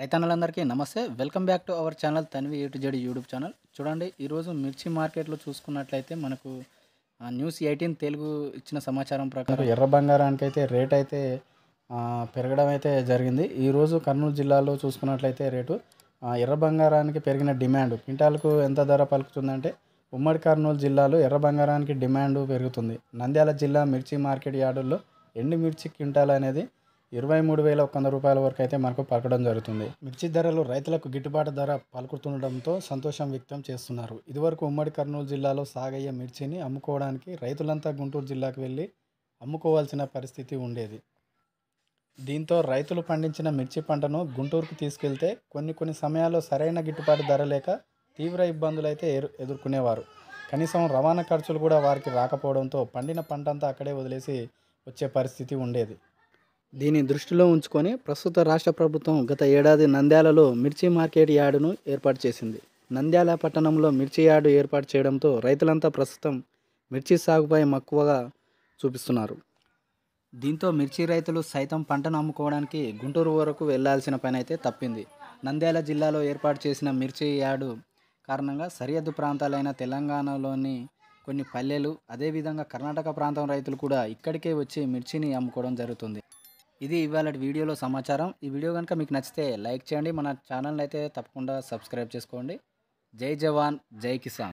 రైతన్నలందరికీ నమస్తే welcome back to our channel Tanvi A to YouTube channel చూడండి ఈరోజు మిర్చి మార్కెట్లో చూసుకున్నట్లయితే మనకు న్యూస్ ఎయిటీన్ తెలుగు ఇచ్చిన సమాచారం ప్రకారం ఎర్ర బంగారానికి అయితే రేట్ అయితే పెరగడం అయితే జరిగింది ఈరోజు కర్నూలు జిల్లాలో చూసుకున్నట్లయితే రేటు ఎర్ర బంగారానికి పెరిగిన డిమాండ్ క్వింటాల్కు ఎంత ధర పలుకుతుందంటే ఉమ్మడి కర్నూలు జిల్లాలో ఎర్ర బంగారానికి డిమాండ్ పెరుగుతుంది నంద్యాల జిల్లా మిర్చి మార్కెట్ యార్డుల్లో ఎండు మిర్చి క్వింటాల్ అనేది ఇరవై మూడు వేల ఒక వంద రూపాయల వరకు అయితే మనకు పలకడం జరుగుతుంది మిర్చి ధరలు రైతులకు గిట్టుబాటు ధర పలుకుతుండటంతో సంతోషం వ్యక్తం చేస్తున్నారు ఇదివరకు ఉమ్మడి కర్నూలు జిల్లాలో సాగయ్యే మిర్చిని అమ్ముకోవడానికి రైతులంతా గుంటూరు జిల్లాకు వెళ్ళి అమ్ముకోవాల్సిన పరిస్థితి ఉండేది దీంతో రైతులు పండించిన మిర్చి పంటను గుంటూరుకు తీసుకెళ్తే కొన్ని కొన్ని సమయాల్లో సరైన గిట్టుబాటు ధర లేక తీవ్ర ఇబ్బందులు అయితే ఎదుర్కొనేవారు కనీసం రవాణా ఖర్చులు కూడా వారికి రాకపోవడంతో పండిన పంటంతా అక్కడే వదిలేసి వచ్చే పరిస్థితి ఉండేది దీని దృష్టిలో ఉంచుకొని ప్రస్తుత రాష్ట్ర ప్రభుత్వం గత ఏడాది నంద్యాలలో మిర్చి మార్కెట్ యార్డును ఏర్పాటు చేసింది నంద్యాల పట్టణంలో మిర్చి యార్డు ఏర్పాటు చేయడంతో రైతులంతా ప్రస్తుతం మిర్చి సాగుపై మక్కువగా చూపిస్తున్నారు దీంతో మిర్చి రైతులు సైతం పంటను అమ్ముకోవడానికి గుంటూరు వరకు వెళ్లాల్సిన పని అయితే తప్పింది నంద్యాల జిల్లాలో ఏర్పాటు చేసిన మిర్చి యార్డు కారణంగా సరిహద్దు ప్రాంతాలైన తెలంగాణలోని కొన్ని పల్లెలు అదేవిధంగా కర్ణాటక ప్రాంతం రైతులు కూడా ఇక్కడికే వచ్చి మిర్చిని అమ్ముకోవడం జరుగుతుంది ఇది ఇవాళ వీడియోలో సమాచారం ఈ వీడియో కనుక మీకు నచ్చితే లైక్ చేయండి మన ఛానల్ అయితే తప్పకుండా సబ్స్క్రైబ్ చేసుకోండి జై జవాన్ జై కిసాన్